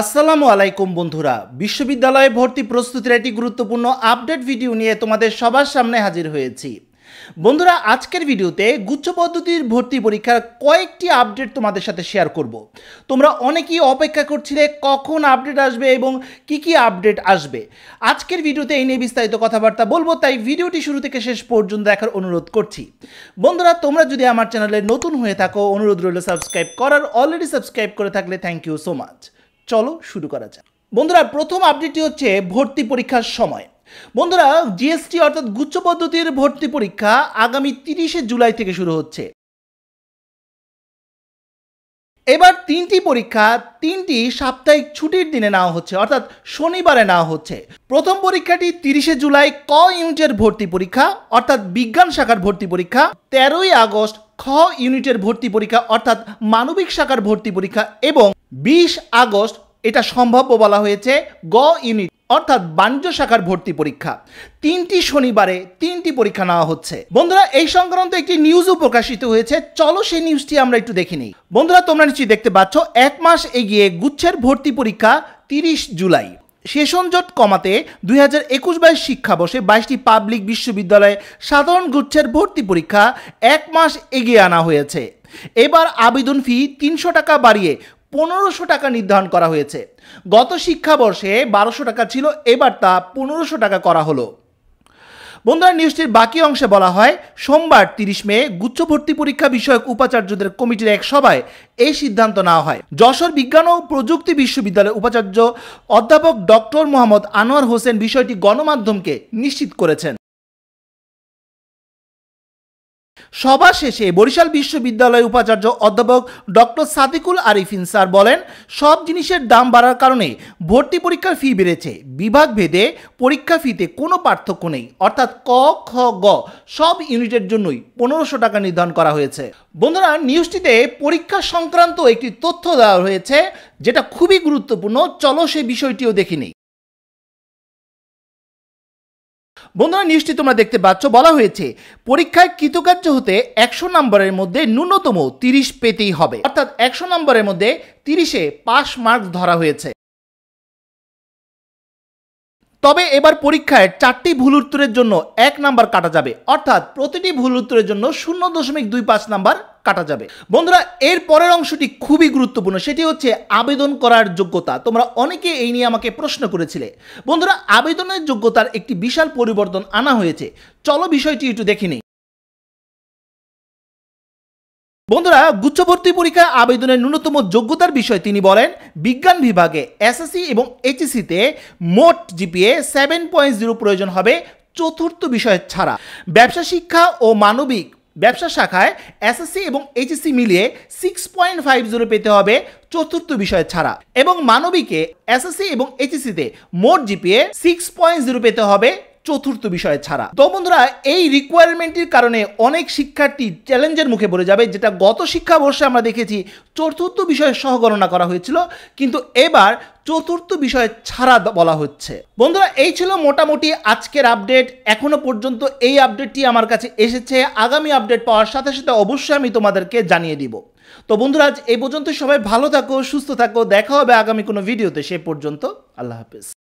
আসসালামু আলাইকুম বন্ধুরা বিশ্ববিদ্যালয়ে ভর্তি প্রস্তুতির একটি গুরুত্বপূর্ণ আপডেট ভিডিও নিয়ে তোমাদের সবার সামনে হাজির হয়েছি বন্ধুরা আজকের ভিডিওতে গুচ্ছ পদ্ধতির ভর্তি পরীক্ষার কয়েকটি আপডেট তোমাদের সাথে শেয়ার করব। তোমরা অনেকেই অপেক্ষা করছিলে কখন আপডেট আসবে এবং কি কি আপডেট আসবে আজকের ভিডিওতে এই নিয়ে বিস্তারিত কথাবার্তা বলবো তাই ভিডিওটি শুরু থেকে শেষ পর্যন্ত দেখার অনুরোধ করছি বন্ধুরা তোমরা যদি আমার চ্যানেলে নতুন হয়ে থাকো অনুরোধ রইল সাবস্ক্রাইব করার অলরেডি সাবস্ক্রাইব করে থাকলে থ্যাংক ইউ সো মাচ চলো শুরু করা যাক বন্ধুরা প্রথম আপডেটটি হচ্ছে ভর্তি পরীক্ষার সময় বন্ধুরা জিএসটি অর্থাৎ গুচ্ছ পদ্ধতির ভর্তি পরীক্ষা আগামী তিরিশে জুলাই থেকে শুরু হচ্ছে এবার তিনটি পরীক্ষা তিনটি সাপ্তাহিক ছুটির দিনে নেওয়া হচ্ছে অর্থাৎ শনিবারে নেওয়া হচ্ছে প্রথম পরীক্ষাটি তিরিশে জুলাই ক ইউনিটের ভর্তি পরীক্ষা অর্থাৎ বিজ্ঞান শাখার ভর্তি পরীক্ষা তেরোই আগস্ট খ ইউনিটের ভর্তি পরীক্ষা অর্থাৎ মানবিক শাখার ভর্তি পরীক্ষা এবং বিশ আগস্ট এটা সম্ভাব্য বলা হয়েছে গ ইউনিট অর্থাৎ বাণিজ্য শাখার ভর্তি পরীক্ষা তিনটি শনিবারে তিনটি পরীক্ষা নেওয়া হচ্ছে বন্ধুরা এই সংক্রান্ত একটি নিউজও প্রকাশিত হয়েছে চলো সেই নিউজটি আমরা একটু দেখে নিই বন্ধুরা তোমরা নিশ্চয়ই দেখতে পাচ্ছ এক মাস এগিয়ে গুচ্ছের ভর্তি পরীক্ষা তিরিশ জুলাই সেশনজট কমাতে দুই হাজার একুশ বাইশ শিক্ষাবর্ষে বাইশটি পাবলিক বিশ্ববিদ্যালয়ে সাধারণ গুচ্ছের ভর্তি পরীক্ষা এক মাস এগিয়ে আনা হয়েছে এবার আবেদন ফি তিনশো টাকা বাড়িয়ে পনেরোশো টাকা নির্ধারণ করা হয়েছে গত শিক্ষাবর্ষে বারোশো টাকা ছিল এবার তা পনেরোশো টাকা করা হলো বন্ধুরা নিউজটির বাকি অংশে বলা হয় সোমবার তিরিশ মে গুচ্ছ ভর্তি পরীক্ষা বিষয়ক উপাচার্যদের কমিটির এক সভায় এই সিদ্ধান্ত নেওয়া হয় যশোর বিজ্ঞান ও প্রযুক্তি বিশ্ববিদ্যালয়ের উপাচার্য অধ্যাপক ডক্টর মোহাম্মদ আনোয়ার হোসেন বিষয়টি গণমাধ্যমকে নিশ্চিত করেছেন সভা শেষে বরিশাল বিশ্ববিদ্যালয়ের উপাচার্য অধ্যাপক ডক্টর সাদিকুল আরিফিন স্যার বলেন সব জিনিসের দাম বাড়ার কারণে ভর্তি পরীক্ষার ফি বেড়েছে বিভাগ ভেদে পরীক্ষা ফিতে কোনো পার্থক্য নেই অর্থাৎ ক খ গ সব ইউনিটের জন্যই পনেরোশো টাকা নির্ধারণ করা হয়েছে বন্ধুরা নিউজটিতে পরীক্ষা সংক্রান্ত একটি তথ্য দেওয়া হয়েছে যেটা খুবই গুরুত্বপূর্ণ চলো সে বিষয়টিও দেখিনি বন্ধুরা নিশ্চয়ই তোমরা দেখতে পাচ্ছ বলা হয়েছে পরীক্ষায় কৃতকার্য হতে একশো নম্বরের মধ্যে ন্যূনতম তিরিশ পেতেই হবে অর্থাৎ একশো নম্বরের মধ্যে তিরিশে পাস মার্কস ধরা হয়েছে তবে এবার পরীক্ষায় চারটি ভুল উত্তরের জন্য এক নাম্বার কাটা যাবে অর্থাৎ প্রতিটি ভুল উত্তরের জন্য শূন্য দশমিক দুই পাঁচ নাম্বার কাটা যাবে বন্ধুরা এর পরের অংশটি খুবই গুরুত্বপূর্ণ সেটি হচ্ছে আবেদন করার যোগ্যতা তোমরা অনেকে এই নিয়ে আমাকে প্রশ্ন করেছিলে বন্ধুরা আবেদনের যোগ্যতার একটি বিশাল পরিবর্তন আনা হয়েছে চলো বিষয়টি একটু দেখে নিই বন্ধুরা গুচ্ছভর্তি পরীক্ষা আবেদনের ন্যূনতম যোগ্যতার বিষয়ে তিনি বলেন বিজ্ঞান বিভাগে এসএসসি এবং এইচএসসিতে মোট জিপিএ সেভেন পয়েন্ট জিরো প্রয়োজন হবে চতুর্থ বিষয় ছাড়া ব্যবসা শিক্ষা ও মানবিক ব্যবসা শাখায় এসএসসি এবং এইচএসসি মিলিয়ে সিক্স পয়েন্ট ফাইভ জিরো পেতে হবে চতুর্থ বিষয় ছাড়া এবং মানবিকে এসএসসি এবং এইচএসসিতে মোট জিপিএ সিক্স পয়েন্ট জিরো পেতে হবে চতুর্থ বিষয় ছাড়া তো বন্ধুরা এই রিকোয়ারমেন্টটির কারণে অনেক শিক্ষার্থী চ্যালেঞ্জের মুখে পড়ে যাবে যেটা গত শিক্ষাবর্ষে আমরা দেখেছি চতুর্থ বিষয়ে সহগণনা করা হয়েছিল কিন্তু এবার চতুর্থ বিষয় ছাড়া বলা হচ্ছে বন্ধুরা এই ছিল মোটামুটি আজকের আপডেট এখনো পর্যন্ত এই আপডেটটি আমার কাছে এসেছে আগামী আপডেট পাওয়ার সাথে সাথে অবশ্যই আমি তোমাদেরকে জানিয়ে দিব তো বন্ধুরা আজ এই পর্যন্ত সবাই ভালো থাকো সুস্থ থাকো দেখা হবে আগামী কোনো ভিডিওতে সে পর্যন্ত আল্লাহ হাফেজ